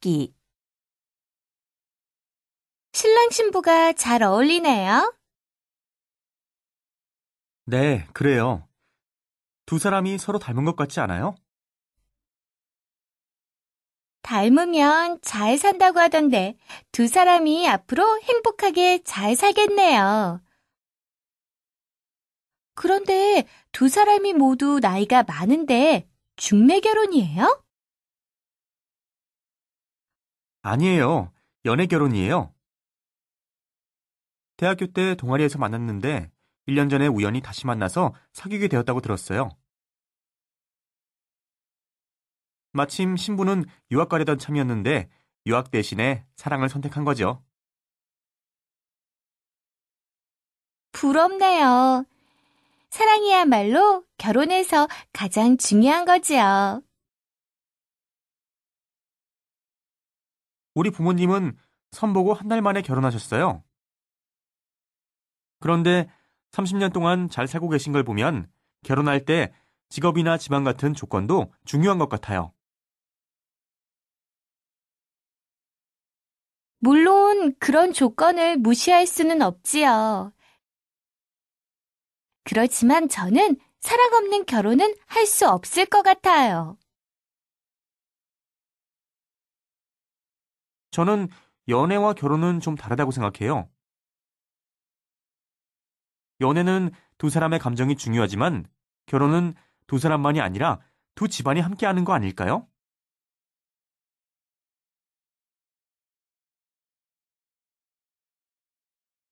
찾기 신랑 신부가 잘 어울리네요. 네, 그래요. 두 사람이 서로 닮은 것 같지 않아요? 닮으면 잘 산다고 하던데 두 사람이 앞으로 행복하게 잘 살겠네요. 그런데 두 사람이 모두 나이가 많은데 중매 결혼이에요? 아니에요. 연애 결혼이에요. 대학교 때 동아리에서 만났는데 1년 전에 우연히 다시 만나서 사귀게 되었다고 들었어요. 마침 신부는 유학 가려던 참이었는데 유학 대신에 사랑을 선택한 거죠. 부럽네요. 사랑이야말로 결혼에서 가장 중요한 거지요. 우리 부모님은 선보고 한 달 만에 결혼하셨어요. 그런데 30년 동안 잘 살고 계신 걸 보면 결혼할 때 직업이나 집안 같은 조건도 중요한 것 같아요. 물론 그런 조건을 무시할 수는 없지요. 그렇지만 저는 사랑 없는 결혼은 할 수 없을 것 같아요. 저는 연애와 결혼은 좀 다르다고 생각해요. 연애는 두 사람의 감정이 중요하지만 결혼은 두 사람만이 아니라 두 집안이 함께하는 거 아닐까요?